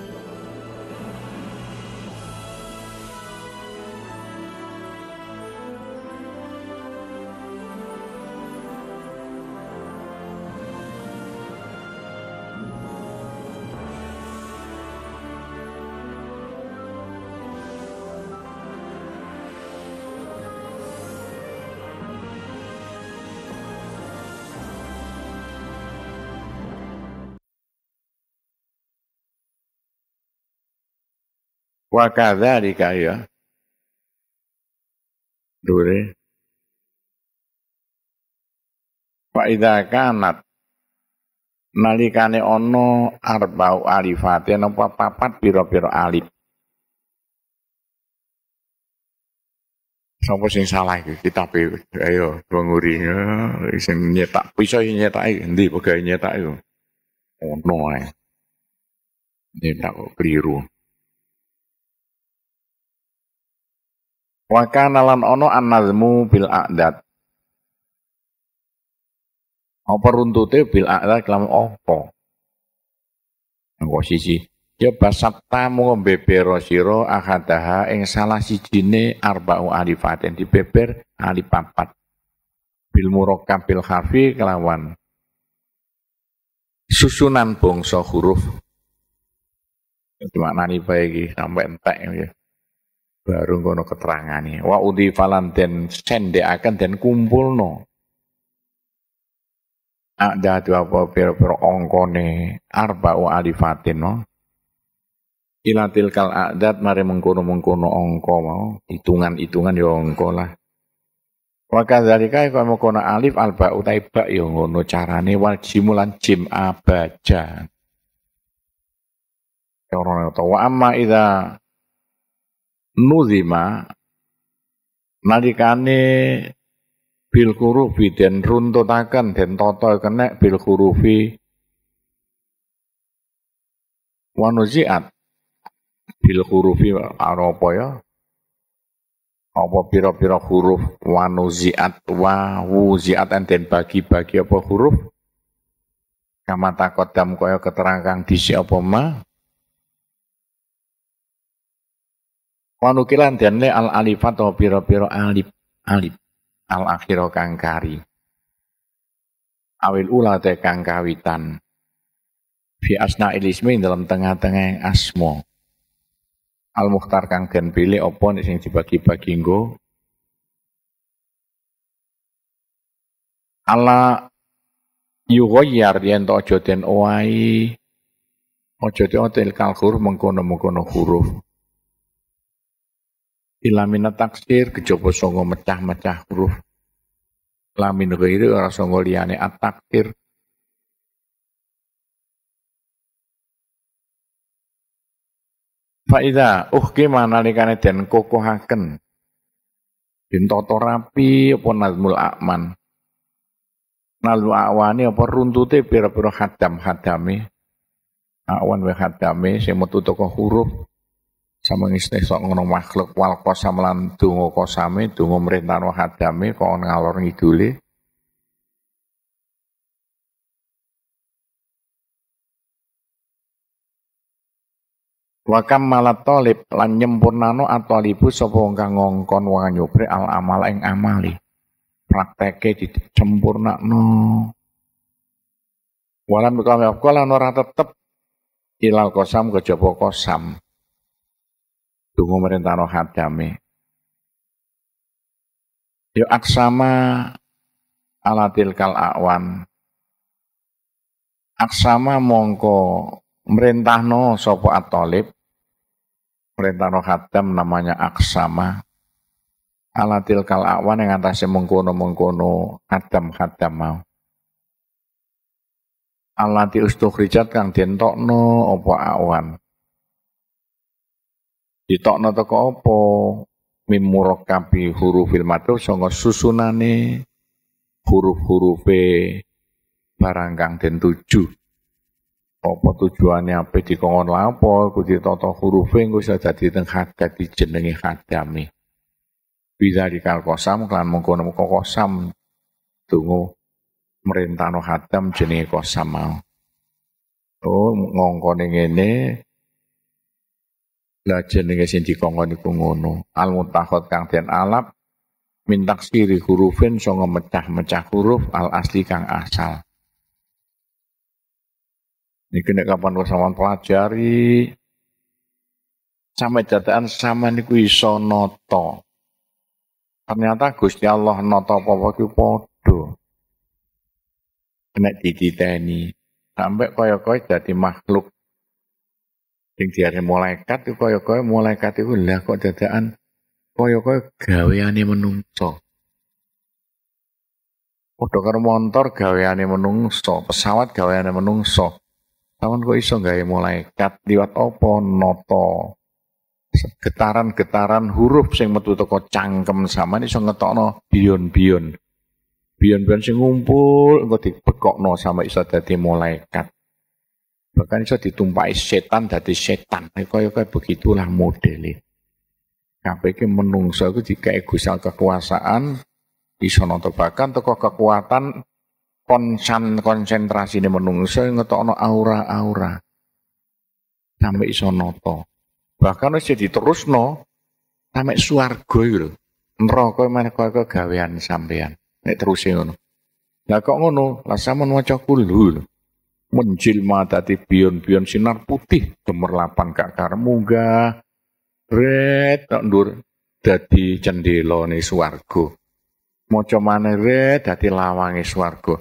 Thank you. Wa kadzalika ya. Dure. Fa idza kanat nalikane ono arba'u alifatin apa papat pira-pira alif. Sapa sing salah iki kitab e, ayo nguri ya. sing nyetak bisa nyetak endi pegawe nyetak iku. Ono ae. Nyetak kok keliru. Wa ono lan ana an-nazmu bil a'dad. Apa runtute bil a'dad kelam apa? Engko sisi ya basatta mung beber sira ahadaha ing salah sijine arba'u alifatin dibeber alif papat. Bil murakkab bil harfi kelawan susunan bangsa huruf. Itu maknane bae iki sampai entek ya. Baru kono keterangane. Wa sende den sendekaken den kumpulno. Ada dua apa pira ongkone arba arba'u alifatin no. ilatil kal adat mari mengkono-mengkono ongko mau, hitungan-hitungan ya ongko lah. Wa kadzalika kaya mengkono alif alba utai ba ya ngono carane wal jimulan jim abaja. Ya Orang itu wa amma idza nuzima nalikane bil kurufi den runtutaken den toto kena bil hurufi wanuziat bil kurufi apa ya apa pira-pira huruf wanuziat wa wuziat den bagi-bagi apa huruf kama dam kaya keterangkang disi apa ma Wanukilan dan le al alifat atau piro-piro alif alif al akhiro kangkari. Awil ula te kang kawitan. Fi asna ilismi dalam tengah-tengah asmo. Al muhtar kang gen pilih opon sing dibagi-bagi nggo. Ala yugoyar yen to aja den oai. Aja den kalkur mengkono-mengkono huruf. Ilamina taksir kejopo songo mecah-mecah huruf. Lamin gairi ora songo liyane at-taksir. Faida uhkima nalikane den kokohaken toto rapi apa nazmul akman. Nalu awane apa runtute pira-pira hadam-hadame. Awan we hadame sing metu toko huruf sama istri sok ngono makhluk wal kosam lan dungo kosame, dungo no hadame, kok ngalor ngidule. Wakam malat tolip lan nyempurnano atolibu sapa ngkang ngongkon wong nyupri al amal yang amali. Prakteke dicempurnakno. Walam kang lan norah tetep ilal kosam kejaba kosam. Dungu roh hadami. Yo aksama alatil kal awan. Aksama mongko no sopo atolib. roh hadam namanya aksama. Alatil kal awan yang atasnya mengkono-mengkono hadam-hadam mau. Alati rijat kang no opo awan ditokno teko apa mim huruf hurufil matur sanga susunane huruf-hurufe barang kang den tuju apa tujuannya apa dikongkon lapo kudu huruf e engko iso dadi teng hadat dijenengi hadami bisa dikal kosam klan mengko nemu kosam tunggu merintano hadam jenenge kosam mau oh ngongkone ngene Lajen ing sing dikongkon iku ngono. Al mutakhot kang den alap mintak siri hurufin songo mecah-mecah huruf al asli kang asal. Ini kena kapan kau sampean pelajari sampe catatan sama niku iso noto. Ternyata Gusti Allah noto apa ki padha. Kena dititeni sampai kaya-kaya jadi makhluk Sing diare malaikat iku kaya-kaya malaikat iku lha kok dadakan kaya-kaya gaweane menungso. Padha karo montor gaweane menungso, pesawat gaweane menungso. Taman kok iso gawe malaikat liwat apa noto. Getaran-getaran huruf sing metu teko cangkem sampean iso ngetokno biyon-biyon. Biyon-biyon sing ngumpul engko dibekokno sama iso dadi malaikat. Bahkan bisa ditumpai setan dari setan. kayak kayak begitulah modelnya. sampai ke menungso itu jika gusal kekuasaan bisa nonton bahkan tokoh kekuatan konsen konsentrasi ini menungso ngetokno aura-aura sampai iso noto bahkan wis jadi terus no sampai suwargo itu merokok mana kau kau gawean sampean nek terus ngono lah kok ngono lah sama kulul menjilma tadi bion-bion sinar putih gemerlapan kakar muga red tak ndur dadi cendelone mau maca red dadi lawangi swarga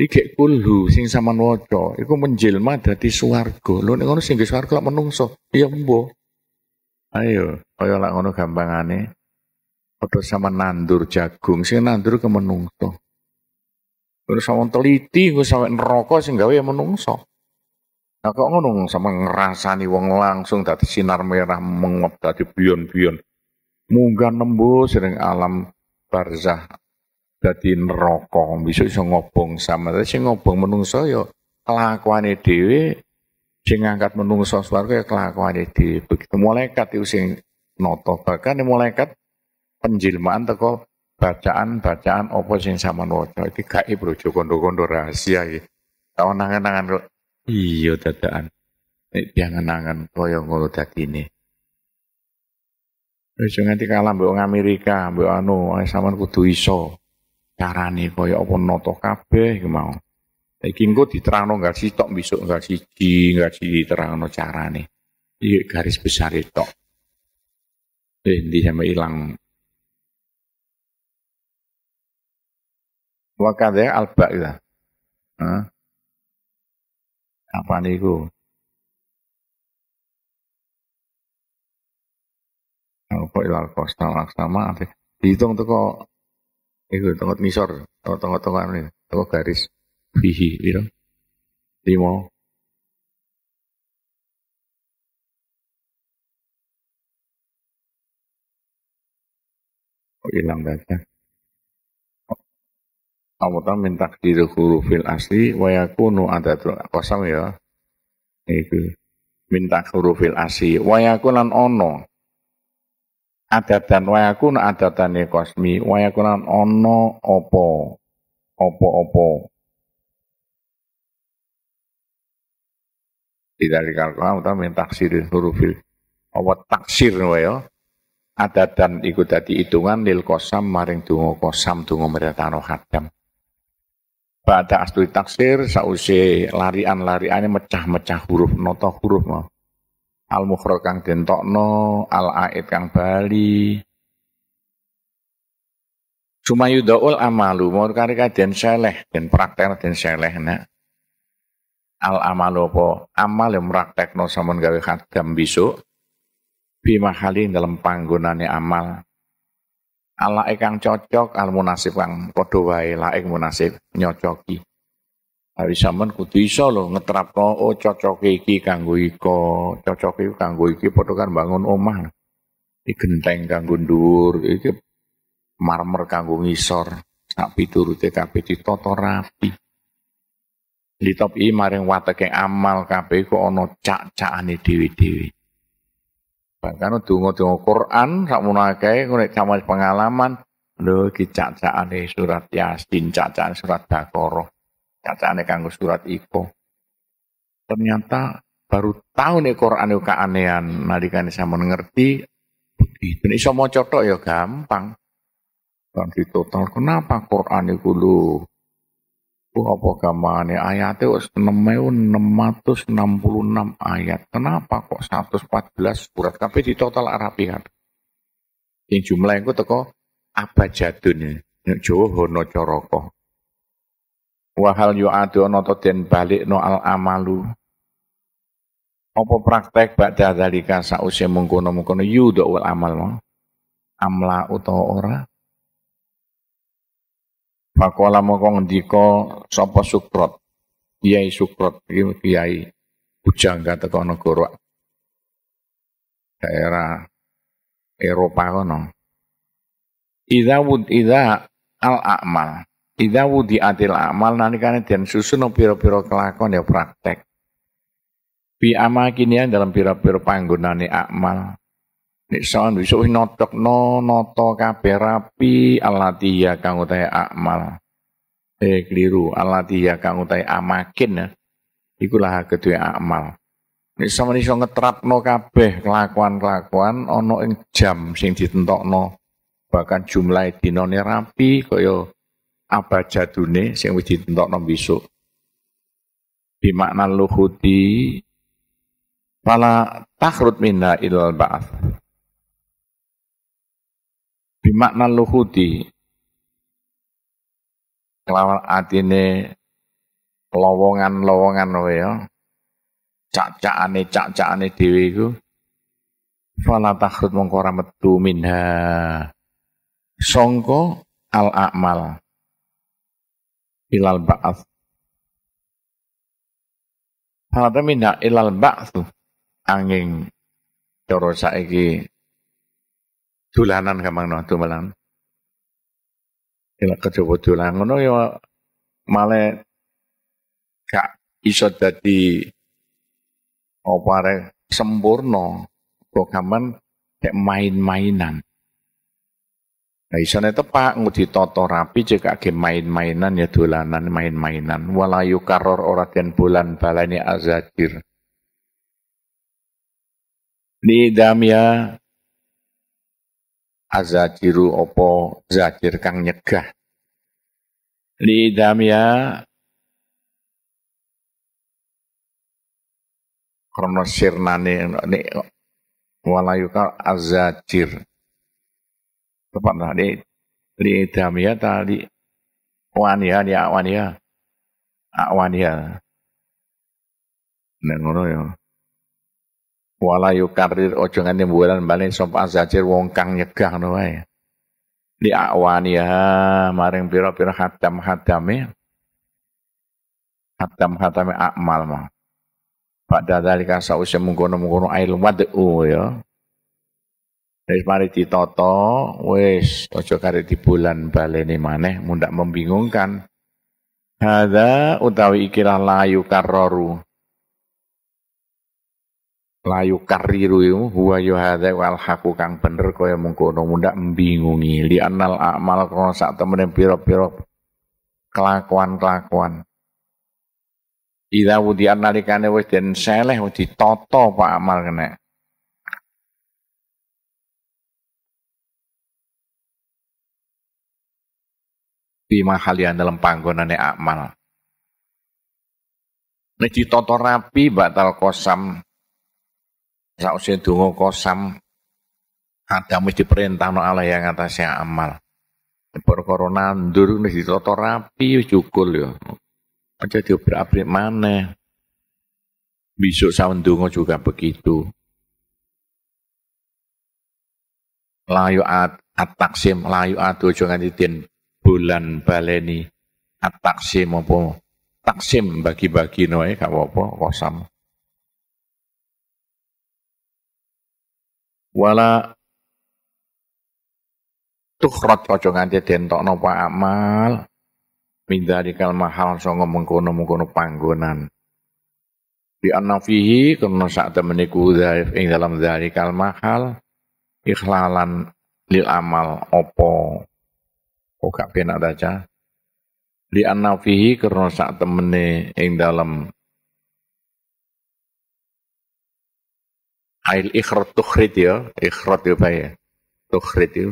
ike kulhu sing sama woco, iku menjilma dadi swarga lo nih ngono sing swarga lak menungso iya mbo ayo ayo lak ngono gampangane padha sama nandur jagung sing nandur menungso. Kuwi sama teliti gue sampe neraka sih gawe ya menungso. Nah kok ngono sama ngerasani wong langsung tadi sinar merah menguap tadi pion pion. Munggah nembus sering alam barzah tadi ngerokok, Bisa iso ngobong sama sih ngobong menungso yo, ya kelakuan dewi, sing ngangkat menungso swarga ya kelakuan dewi. Begitu malaikat itu sing noto bahkan malaikat penjilmaan teko bacaan-bacaan apa sing sampean waca iki gaib lho kondo-kondo rahasia iki. Tau nangan-nangan iya dadakan. Nek diangen-angen kaya ngono dadine. Wis nganti kalah mbok Amerika, mbok anu, eh, sampean kudu iso. Carane kaya apa nata kabeh iki mau. Iki engko diterangno enggak tok besok enggak siji, enggak terang diterangno carane. Iki garis besar itu. Eh, di sampai ilang Wakadai alba ya. Hah? Apa niku? Apa ilal ya, kosta laksama apa? Dihitung kok, iku tengok misor, tengok tengok toko ini, toko garis bihi itu, iya. Limo. Kok hilang baca? Ta'ala min takdir hurufil asli wa yakunu adatul kosam ya. minta hurufil asli wa yakunan ono adatan wa yakun ya kosmi wa yakunan ono opo opo opo tidak dikalkulam atau min taksir hurufil apa taksir ya adatan ikut tadi hitungan lil kosam maring tungo kosam dungo meretano hadam Bada asli taksir sausi larian lariannya mecah-mecah huruf noto huruf no. Al mukhraj kang no, al ait kang bali. yudaul amalu mau kari den seleh den praktek den seleh na. Al amalu po Amal yang praktek no samun gawe khadam bisu. Bima kali dalam panggonane amal Ala e cocok al munasib kang padha wae laik e munasib nyocoki. Hari sampean kudu iso lho ngetrapno oh cocok iki kanggo iko, cocok iki kanggo iki padha kan bangun omah. di genteng kanggo dhuwur, iki marmer kanggo ngisor. Sak piturute kabeh ditata rapi. Litop i maring wateke amal kabeh kok ana cak-cakane dhewe-dhewe. Bahkan donga-donga Quran sakmono akeh kalo sama pengalaman lho iki cacakane surat Yasin, cacaan surat Baqarah, cacakane kanggo surat Iko. Ternyata baru tahu nih Quran itu keanehan nalikane sampean ngerti begitu nek semua maca ya gampang. Kan total kenapa Quran itu lho apa gamane ayatnya kok 6666 ayat. Kenapa kok 114 surat tapi di total rapi kan? Yang jumlah itu teko abajadun nek Jawa hono coroko Wahal yu adu noto den no al amalu. Apa praktek badha dalika mungkono mengkono-mengkono yudha wal amal mo Amla utawa ora? Pakola moko ngendika sapa Sukrot Kiai Sukrot Kiai Bujangga teko negara daerah Eropa kono Idza wud idza al amal Idza wudi atil amal nalikane den susun piro-piro kelakon ya praktek bi amakinian dalam piro pira panggonane akmal Nek sawan besok no noto kabeh rapi alatiya kang utahe akmal eh keliru Allah ya kang utai amakin ya ikulah kedua ya, amal ini sama ngetrap ngetrapno kabeh kelakuan-kelakuan ono ing jam sing ditentokno bahkan jumlah dinone rapi koyo apa jadune sing wis ditentokno besok bimakna luhuti pala takrut minna ilal ba'ath bimakna luhuti kelawan atine lowongan-lowongan wae ya. Cak-cakane cak-cakane dhewe iku fala takhrut mongko metu minha. Songko al amal ilal ba'ats. Fala minha ilal ba'tsu angin cara saiki dolanan gampang no dolan. Nek kejaba dolan ngono ya malah gak iso dadi apa sempurna programan kayak main-mainan. Nah, itu tepak ngudi toto rapi cek agen main-mainan ya dolanan main-mainan. Walayu karor ora den bulan balani azadir. Nidam ya azajiru opo zajir kang nyegah li idamia krono sirnane nek walayuka azajir tepat nah li li idamia tali wania ni awania awania nek ngono ya Wala yukarir ojo ngene mbulan bali sapa azajir wong kang nyegah ngono wae. Li ya maring pira-pira hadam-hadame hadam-hadame akmal mah. Pada dalika sause mengkono-mengkono ail wad'u ya. Wis mari ditata, wis ojo kare di bulan baleni maneh mundak membingungkan. Hadza utawi ikilah layu karoru layu kariru yu huwa yu ya hadha wal haku kang bener kaya mengkono muda mbingungi li anal amal kono sak temen piro-piro kelakuan-kelakuan Ida wudi analikane wis den seleh wudi toto Pak Amal kena. Bima kalian dalam panggonane Amal. Nek ditata rapi batal kosam sausé donga kosam ada Adam perintah no Allah yang saya amal. Perkara nandur wis ditata rapi cukul ya. Aja diobrak-abrik mana? Besok sawen donga juga begitu. Layu at, at taksim layu atu jangan nganti bulan baleni at taksim apa taksim bagi-bagi noe gak apa-apa kosam. wala tuhrot aja nganti no pak amal min dzalikal mahal songo mengkono-mengkono panggonan di anafihi fihi saat temeniku dari ing dalam dari dzalikal mahal ikhlalan lil amal opo kok gak penak daca di anafihi fihi karena saat temene ing dalam Ail ikhrot tukhrit ya, ikhrot ya Pak ya. Tukhrid itu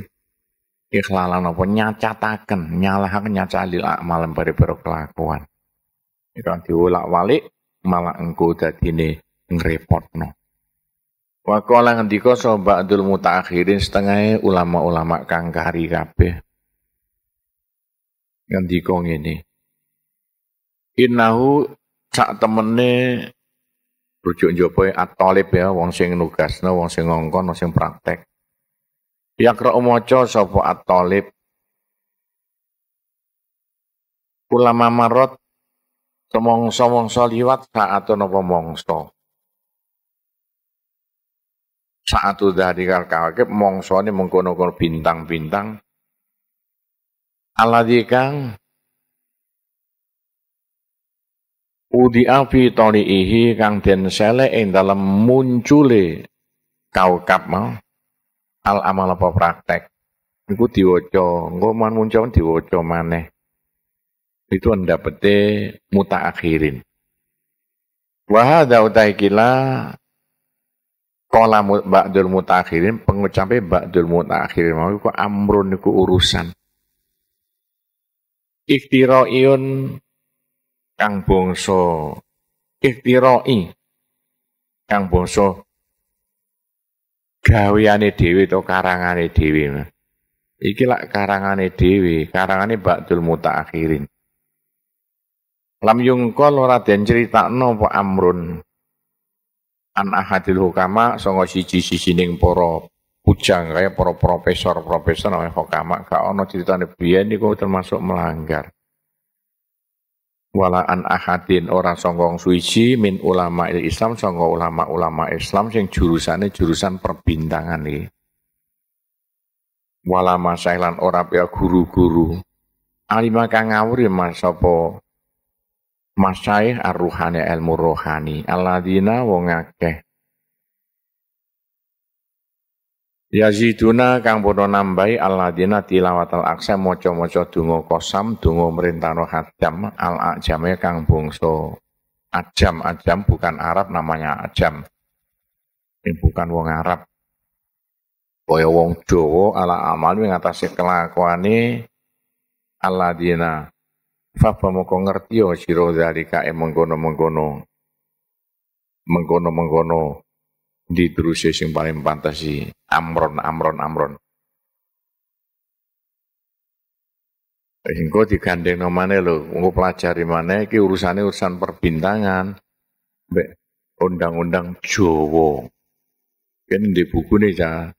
ikhlalan apa nyacataken, nyalahaken nyacali malam bari-bari kelakuan. Ikan diulak-walik malah engko dadine ngrepotno. Wa kala ngendika sapa Abdul Mutaakhirin setengahnya ulama-ulama kang kari kabeh. Ngendika ngene. Innahu sak temene Rujuk njopo at ya? atolip ya wong sing nugasna, wong sing ngongkon, wong sing praktek. kro maca sapa at atolip, Ulama marot semongso-mongso liwat saat nopo mongso. Saat udah dikal kakep mongso ini mengkono-kono bintang-bintang. Aladikang Udi api ihi kang den sele ing dalam muncule kap mau al amal apa praktek iku diwoco, engko man muncul diwoco maneh itu anda pete muta akhirin Wah, ada utai kila Kola muta akhirin, mutakhirin, pengucape muta akhirin mau iku amrun iku urusan. iun kang bangsa ihtirai kang bangsa gaweane dhewe to karangane dhewe iki lak karangane dhewe karangane ba'dul mutaakhirin lam yungkol ora den critakno apa amrun an ahadil hukama sanga siji sisining para pujang kaya para profesor-profesor hukama gak ana critane biyen niku termasuk melanggar wala an ahadin ora songong suici min ulama Islam songo ulama-ulama Islam sing jurusannya jurusan perbintangan iki. Wala masailan ora ya guru-guru. Alima kang ngawur ya mas sapa Masaih ar ilmu rohani Aladina wong Yaziduna kang podo nambahi tilawat al aksa mojo-mojo dungo kosam dungo merintano hajam al ajame kang bungso ajam ajam bukan Arab namanya ajam ini eh, bukan wong Arab boyo wong Jawa ala amal ing kelakuan ini alladzina fa pamoko ngerti yo ya siro dari e eh, menggono menggono-menggono mengkono di sing paling pantas sih Amron, Amron, Amron. Engko digandeng nomane lo, engko pelajari mana? iki urusannya urusan perbintangan. undang-undang Jowo. Yen di buku nih ya.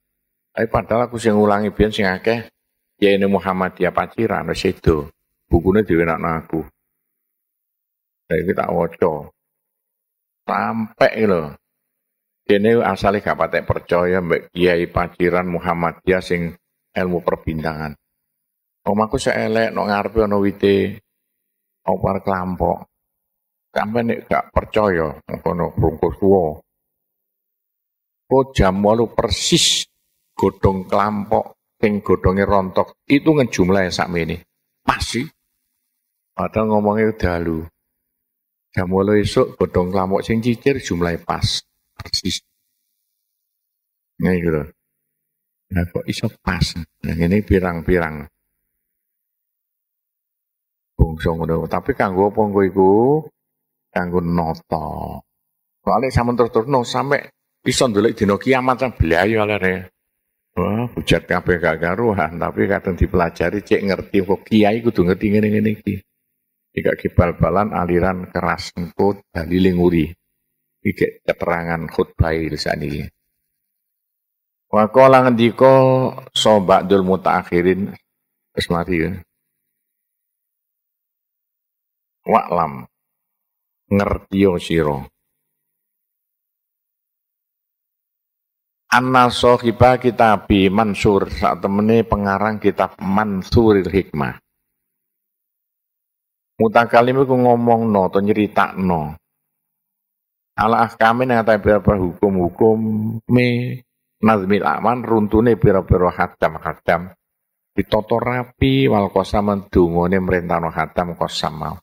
Tapi padahal aku sih ngulangi biar sih ngakeh, ya ini Muhammadiyah Paciran wis itu. Buku diwenakno aku. naku. iki tak waca. Sampai lo. Dene asale gak patek percaya mbek Kiai Paciran Muhammadiyah sing ilmu perbintangan. aku seelek no ngarepe ana wite opar kelompok sampe nek gak percaya ngono bungkus tuwa. Kok oh, jam 8 persis godhong kelompok sing godhonge rontok itu ngejumlahe sakmene. ini pasti. Padahal ngomongnya dalu. Jam 8 esuk godhong kelompok sing cicir jumlahe pas persis. nggak gitu loh. Nah kok iso pas. Nah, ini pirang-pirang. bungsu ngono. Tapi kanggo apa iku? Kanggo nata. Soale sampean terus no, sampe iso ndelok dina kiamat kan blayu alere. Wah, bujat kabeh gak karuan, tapi kadang dipelajari cek ngerti kok kiai kudu ngerti ngene-ngene iki. Jika kipal balan aliran keras engko dalile nguri. Iki keterangan khutbah sani. Wa qala ngendika sobadul mutaakhirin wis mari ya. waklam ngertiyo sira. Anna kita kitabi Mansur, saat temene pengarang kitab Mansuril Hikmah. ngomong no ngomongno atau no ala ahkami nang ngatai pira hukum-hukum me nazmil aman runtune pira-pira hadam-hadam ditoto rapi wal kosaman dungone no hadam kosam mau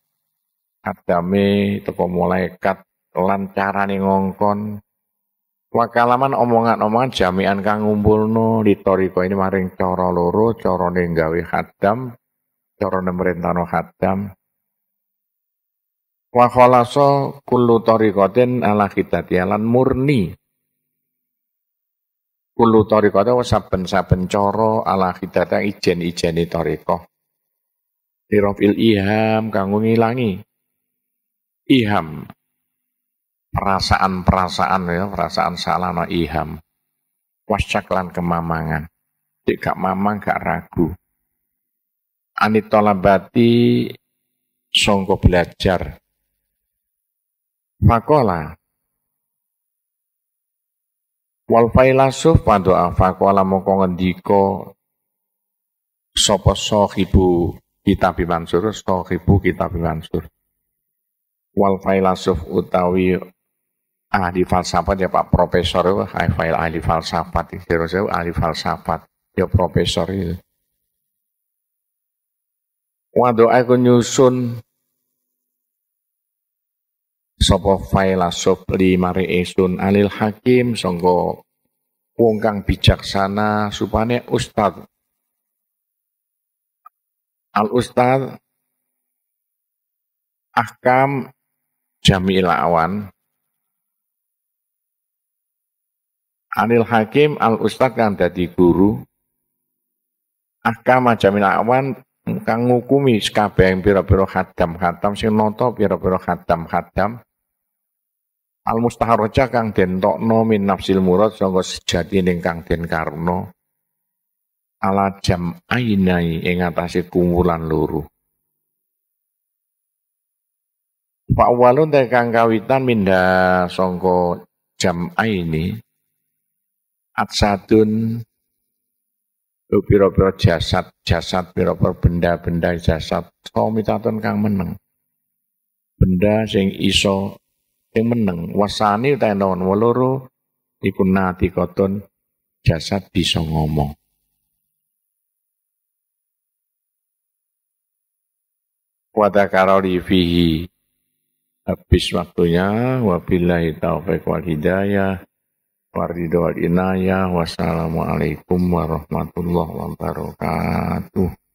hadame teko malaikat lancaran ngongkon wakalaman omongan-omongan jami'an kang ngumpulno toriko ini maring coro loro carane gawe hadam merintah no hadam wa khalaso kullu tariqatin ala lan murni kullu tariqata wa saben-saben cara ala khidata ijen ijeni tariqah dirofil iham kanggo ngilangi iham perasaan-perasaan ya perasaan salah no iham wasyaklan kemamangan gak mamang gak ragu anitolabati songko belajar Fakola. Wal failasuf pada ah, fakola mongko ngendika sapa sahibu kitab Mansur, sahibu kitab Mansur. Wal failasuf utawi ahli falsafat ya Pak Profesor ahli, ahli falsafat ya, kira-kira ahli falsafat ya profesor itu. Ya. Waduh aku nyusun sapa failasuf li mari esun anil hakim songko wong kang bijaksana supane ustad al ustad ahkam jamil awan anil hakim al ustad kan dadi guru ahkam jamil awan kang ngukumi yang pira-pira khatam khatam sing nata pira-pira khatam khatam Al mustaharaja kang den tokno min nafsil murad sangka sejati ning kang den karno ala jam ainai ing atase kumpulan loro. Pak walun kang kawitan minda songko jam aini atsadun piro pira jasad jasad piro pira benda-benda jasad mitaton kang meneng benda sing iso sing meneng wasani utahe lawan waloro iku nati koton jasad bisa ngomong karoli fihi habis waktunya wabillahi taufik wal hidayah waridho wal inayah wassalamualaikum warahmatullahi wabarakatuh